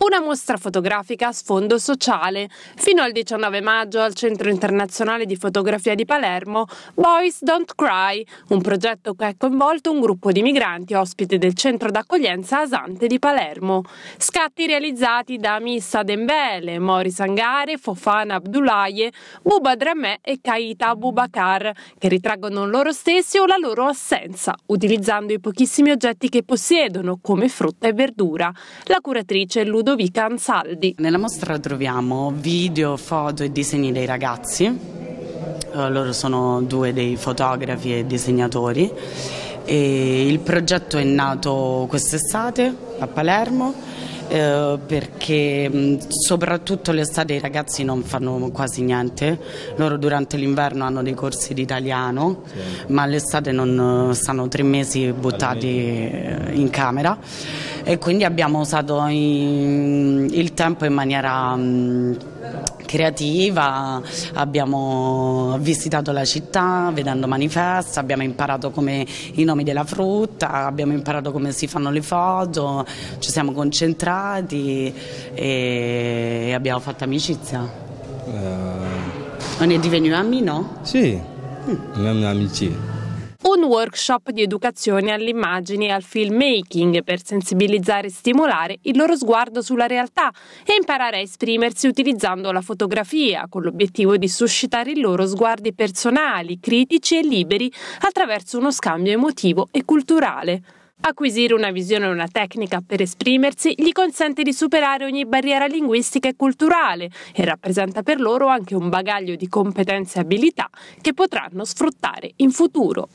Una mostra fotografica a sfondo sociale. Fino al 19 maggio al Centro Internazionale di Fotografia di Palermo, Boys Don't Cry, un progetto che ha coinvolto un gruppo di migranti ospite del centro d'accoglienza Asante di Palermo. Scatti realizzati da Missa Dembele, Mori Sangare, Fofana Abdulaye, Buba Dramè e Kaita Abubakar, che ritraggono loro stessi o la loro assenza, utilizzando i pochissimi oggetti che possiedono, come frutta e verdura. La curatrice Ludo Ludovica Ansaldi. Nella mostra troviamo video, foto e disegni dei ragazzi. Eh, loro sono due dei fotografi e disegnatori. E il progetto è nato quest'estate a Palermo eh, perché mm, soprattutto l'estate i ragazzi non fanno quasi niente, loro durante l'inverno hanno dei corsi di italiano, sì. ma l'estate non eh, stanno tre mesi buttati eh, in camera e quindi abbiamo usato il tempo in maniera mm, creativa, abbiamo visitato la città vedendo manifesti, abbiamo imparato come i nomi della frutta, abbiamo imparato come si fanno le foto, ci siamo concentrati e abbiamo fatto amicizia. Uh... Non è divenuto amico? no? Sì, mm. même amitié workshop di educazione all'immagine e al filmmaking per sensibilizzare e stimolare il loro sguardo sulla realtà e imparare a esprimersi utilizzando la fotografia, con l'obiettivo di suscitare i loro sguardi personali, critici e liberi attraverso uno scambio emotivo e culturale. Acquisire una visione e una tecnica per esprimersi gli consente di superare ogni barriera linguistica e culturale e rappresenta per loro anche un bagaglio di competenze e abilità che potranno sfruttare in futuro.